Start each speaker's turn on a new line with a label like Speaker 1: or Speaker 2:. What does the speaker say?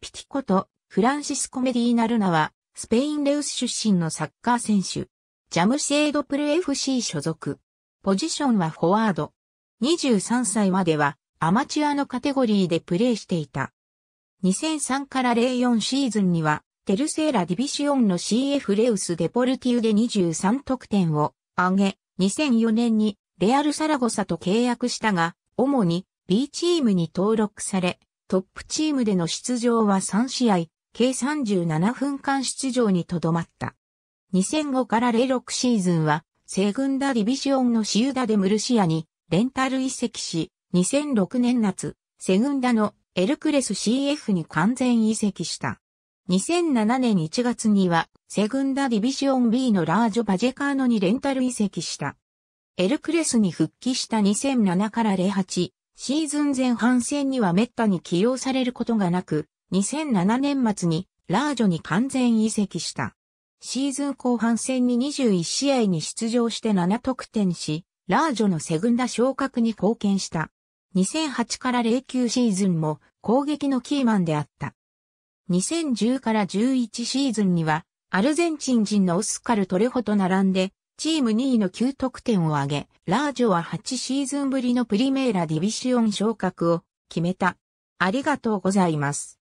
Speaker 1: ピティこと、フランシスコ・メディーナル
Speaker 2: ナは、スペインレウス出身のサッカー選手。ジャムシェードプル FC 所属。ポジションはフォワード。23歳まではアマチュアのカテゴリーでプレーしていた。2003から04シーズンにはテルセーラディビシオンの CF レウスデポルティウで23得点を挙げ、2004年にレアルサラゴサと契約したが、主に B チームに登録され、トップチームでの出場は3試合、計37分間出場にとどまった。2005から06シーズンは、セグンダディビジオンのシウダでムルシアにレンタル移籍し、2006年夏、セグンダのエルクレス CF に完全移籍した。2007年1月には、セグンダディビジオン B のラージョ・バジェカーノにレンタル移籍した。エルクレスに復帰した2007から08、シーズン前半戦には滅多に起用されることがなく、2007年末にラージョに完全移籍した。シーズン後半戦に21試合に出場して7得点し、ラージョのセグンダ昇格に貢献した。2008から09シーズンも攻撃のキーマンであった。2010から11シーズンにはアルゼンチン人のオスカル・トレホと並んでチーム2位の9得点を挙げ、ラージョは8シーズンぶりのプリメーラディビシオン昇格を決
Speaker 1: めた。ありがとうございます。